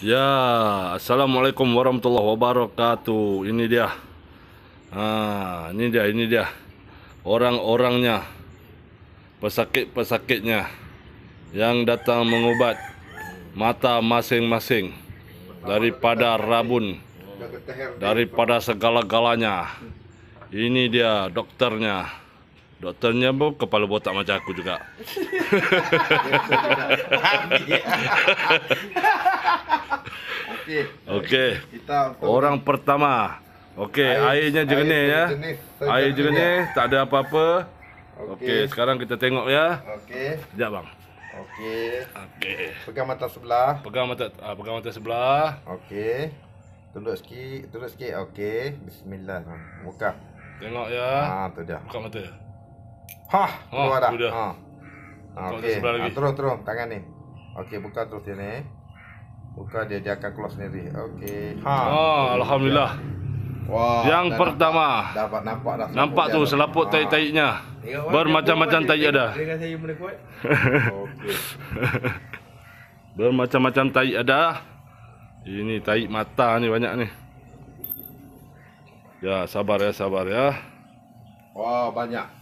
Ya, assalamualaikum warahmatullahi wabarakatuh. Ini dia. Ah, ini dia, ini dia. Orang-orangnya. Pesakit-pesakitnya yang datang mengubat mata masing-masing daripada rabun daripada segala-galanya. Ini dia dokternya. Doktornya pun kepala botak macam aku juga. Okey. Okey. Kita orang pertama. Okey, airnya jernih ya. Air jernih, ya. tak ada apa-apa. Okey, okay, sekarang kita tengok ya. Okey. Sekejap bang. Okey. Okey. Pegang mata sebelah. Pegang mata uh, pegang mata sebelah. Okey. Tunduk sikit, tunduk sikit. Okey. Bismillah. Buka. Tengok ya. Ah, tu dia. Buka mata. Ha, ha keluar dah. Sudah. Ha. ha Okey. Ha, terus terus tangan ni. Okey, buka terus dia ni. Buka dia dia akan keluar sendiri. Okey. Ha. Oh, alhamdulillah. Wah. Yang dah pertama. Dapat, dapat nampak dah. Nampak tu selaput tai-tainya. Ha. Bermacam-macam tai ada. Dengan saya boleh kuat. Okey. Bermacam-macam tai ada. Ini tai mata ni banyak ni. Ya, sabar ya, sabar ya. Wah, banyak.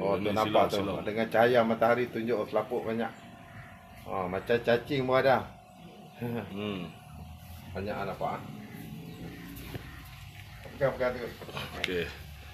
Oh, tu nampak tu. Dengan cahaya matahari tunjuk selaput banyak. Oh, macam cacing pun ada. Hmm. Banyak lah nampak. Ah. Okey, okey. Okay.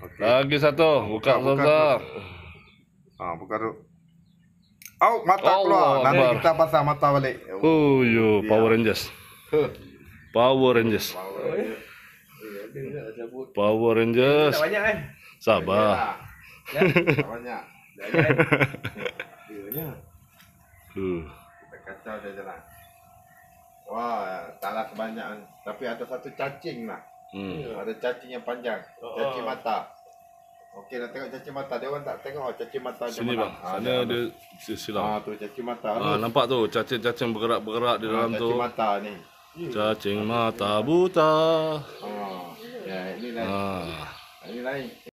Okay. Lagi satu. Buka, buka, buka. Ha, buka tu. Au, oh, mata oh, keluar. Nanti kita pasang mata balik. Oh, yo, ya. Power Rangers. Power Rangers. Power Rangers. Power Rangers. Tak banyak eh. Sabar. banyak. banyak. Banyak. Huh. Kita kacau dia jalan. Wah, taklah kebanyakan. Tapi ada satu cacing lah. Hmm. Ada cacing yang panjang. Ah, cacing ah. mata. Okey, nak tengok cacing mata. Dia orang tak tengok oh, cacing mata macam mana. Sini bang. Ha, sana dia, silam. Ha, tu cacing mata. Ha, ni. nampak tu cacing-cacing bergerak-bergerak di ha, dalam cacing tu. Cacing mata ni. Cacing mata buta. Ha. Ya, ini lain. Ha. Ini lain.